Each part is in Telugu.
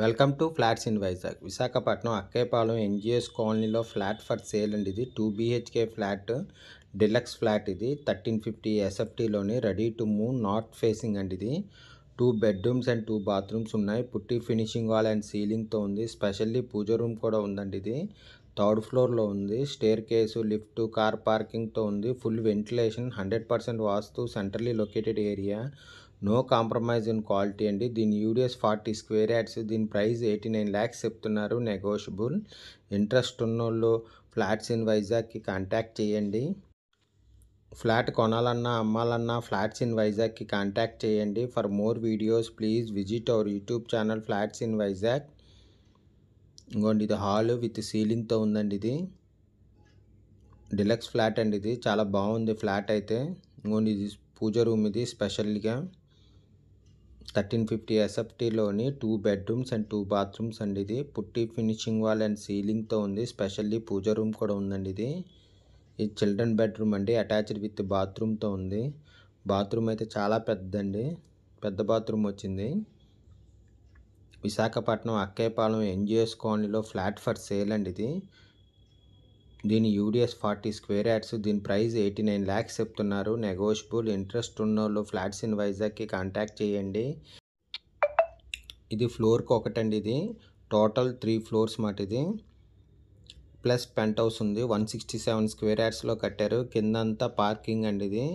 welcome to flats in Vizag Visakhapatnam Akkayapalem NGS కాలనీలో ఫ్లాట్ ఫర్ సేల్ అండి ఇది two BHK flat deluxe flat ఇది థర్టీన్ ఫిఫ్టీ ఎస్ఎఫ్టీలోని ready to move north facing అండి ఇది two bedrooms and two bathrooms ఉన్నాయి పుట్టి ఫినిషింగ్ వాల్ అండ్ సీలింగ్తో ఉంది స్పెషల్లీ పూజ రూమ్ కూడా ఉందండి ఇది థర్డ్ ఫ్లోర్లో ఉంది స్టేర్ కేసు లిఫ్ట్ కార్ పార్కింగ్తో ఉంది full ventilation hundred percent vastu centrally located area no compromise in quality అండి దీని యూడిఎస్ ఫార్టీ స్క్వేర్ యాడ్స్ దీని ప్రైస్ ఎయిటీ నైన్ ల్యాక్స్ చెప్తున్నారు నెగోషియబుల్ ఇంట్రెస్ట్ ఉన్నోళ్ళు ఫ్లాట్స్ ఇన్ వైజాగ్కి కాంటాక్ట్ చేయండి ఫ్లాట్ కొనాలన్నా అమ్మాలన్నా ఫ్లాట్స్ ఇన్ వైజాగ్కి కాంటాక్ట్ చేయండి for more videos please visit our YouTube channel flats in Vizag ఇంకోండి ఇది హాల్ విత్ సీలింగ్తో ఉందండి ఇది డిలక్స్ ఫ్లాట్ అండి ఇది చాలా బాగుంది ఫ్లాట్ అయితే ఇంకోండి ఇది పూజ రూమ్ ఇది స్పెషల్గా థర్టీన్ ఫిఫ్టీ ఎస్ఎఫ్టీలోని two bedrooms and two bathrooms అండి ఇది పుట్టి ఫినిషింగ్ వాల్ అండ్ సీలింగ్తో ఉంది స్పెషల్లీ పూజ రూమ్ కూడా ఉందండి ఇది ఇది చిల్డ్రన్ బెడ్రూమ్ అండి అటాచ్డ్ విత్ బాత్రూమ్తో ఉంది బాత్రూమ్ అయితే చాలా పెద్దండి పెద్ద బాత్రూమ్ వచ్చింది విశాఖపట్నం అక్కేపాలెం ఎన్జిఎస్ కాలనీలో ఫ్లాట్ ఫర్ సేల్ అండి ఇది దీని యూడిఎస్ ఫార్టీ స్క్వేర్ యార్డ్స్ దీని ప్రైస్ ఎయిటీ నైన్ ల్యాక్స్ చెప్తున్నారు నెగోషియబుల్ ఇంట్రెస్ట్ ఉన్నోళ్ళు ఫ్లాట్స్ ఇన్ వైజాగ్కి కాంటాక్ట్ చేయండి ఇది ఫ్లోర్కి ఒకటండి ఇది టోటల్ త్రీ ఫ్లోర్స్ మాట ఇది ప్లస్ పెంట్ హౌస్ ఉంది వన్ సిక్స్టీ సెవెన్ స్క్వేర్ యార్డ్స్లో కట్టారు కింద అంతా పార్కింగ్ అండి ఇది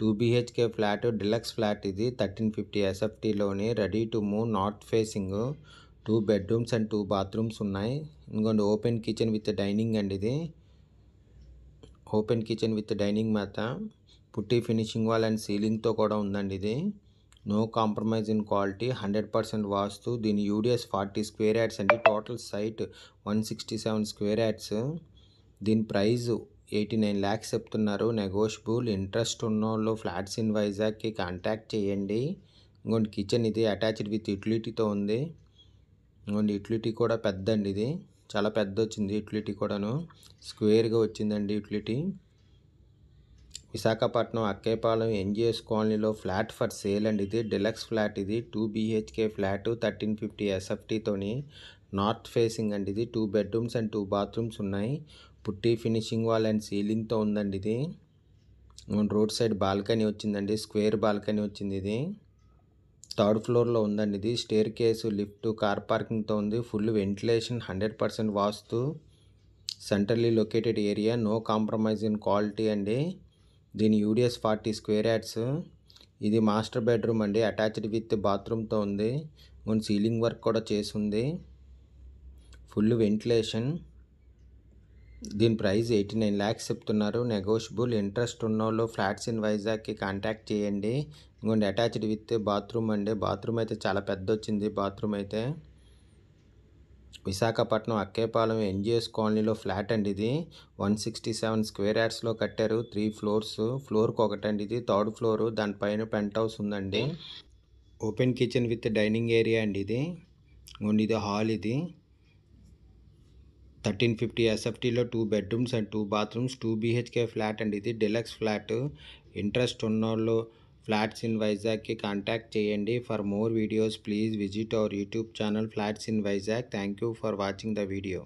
two BHK flat deluxe flat ఇది థర్టీన్ ఫిఫ్టీ ఎస్ఎఫ్టీలోని ready to move north facing two bedrooms and two bathrooms ఉన్నాయి ఇంకొండి ఓపెన్ కిచెన్ విత్ డైనింగ్ అండి ఇది ఓపెన్ కిచెన్ విత్ డైనింగ్ మేత పుట్టి ఫినిషింగ్ వాల్ అండ్ సీలింగ్తో కూడా ఉందండి ఇది no compromise in quality hundred percent vastu దీని యూడిఎస్ ఫార్టీ స్క్వేర్ యాడ్స్ అండి total site one sixty seven square yards దీని ప్రైజ్ ఎయిటీ నైన్ ల్యాక్స్ చెప్తున్నారు నెగోషియబుల్ ఇంట్రెస్ట్ ఉన్నోళ్ళు ఫ్లాట్స్ ఇన్ వైజాగ్కి కాంటాక్ట్ చేయండి ఇంకోటి కిచెన్ ఇది అటాచ్డ్ విత్ యూటిలిటీతో ఉంది ఇంకోటి యూటిలిటీ కూడా పెద్దండి ఇది చాలా పెద్ద వచ్చింది యూటిలిటీ కూడాను స్క్వేర్గా వచ్చిందండి యూటిలిటీ విశాఖపట్నం అక్కేపాలెం ఎన్జిఎస్ కాలనీలో ఫ్లాట్ ఫర్ సేల్ అండి ఇది డిలక్స్ ఫ్లాట్ ఇది two BHK flat thirteen fifty ఎస్ఎఫ్టీతోని నార్త్ ఫేసింగ్ అండి ఇది two bedrooms and two bathrooms ఉన్నాయి పుట్టి ఫినిషింగ్ వాల్ అండ్ సీలింగ్తో ఉందండి ఇది రోడ్ సైడ్ బాల్కనీ వచ్చిందండి స్క్వేర్ బాల్కనీ వచ్చింది ఇది థర్డ్ ఫ్లోర్లో ఉందండి ఇది స్టేర్ కేసు లిఫ్ట్ కార్ పార్కింగ్తో ఉంది full ventilation hundred percent vastu centrally located area no compromise in quality అండి దీని యూడిఎస్ ఫార్టీ స్క్వేర్ యాడ్స్ ఇది మాస్టర్ బెడ్రూమ్ అండి అటాచ్డ్ విత్ బాత్రూమ్తో ఉంది మన సీలింగ్ వర్క్ కూడా చేసి ఉంది ఫుల్ వెంటిలేషన్ దీని ప్రైస్ ఎయిటీ నైన్ ల్యాక్స్ చెప్తున్నారు నెగోషియబుల్ ఇంట్రెస్ట్ ఉన్న వాళ్ళు ఫ్లాట్స్ ఇన్ వైజాగ్కి కాంటాక్ట్ చేయండి ఇంకోండి అటాచ్డ్ విత్ బాత్రూమ్ అండి బాత్రూమ్ అయితే చాలా పెద్ద వచ్చింది బాత్రూమ్ అయితే విశాఖపట్నం అక్కేపాలెం ఎన్జిఎస్ కాలనీలో ఫ్లాట్ అండి ఇది వన్ సిక్స్టీ సెవెన్ స్క్వేర్ యార్డ్స్లో కట్టారు త్రీ ఫ్లోర్స్ ఫ్లోర్కి ఒకటండి ఇది థర్డ్ ఫ్లోర్ దానిపైన పెంట్ హౌస్ ఉందండి open kitchen with dining area అండి ఇది ఇది హాల్ ఇది థర్టీన్ ఫిఫ్టీ ఎస్ఎఫ్టీలో two bedrooms and two bathrooms two BHK flat and ఇది డెలక్స్ ఫ్లాట్ ఇంట్రెస్ట్ ఉన్నోళ్ళు ఫ్లాట్స్ ఇన్ వైజాగ్కి కాంటాక్ట్ చేయండి for more videos please visit our YouTube channel flats in Vizag thank you for watching the video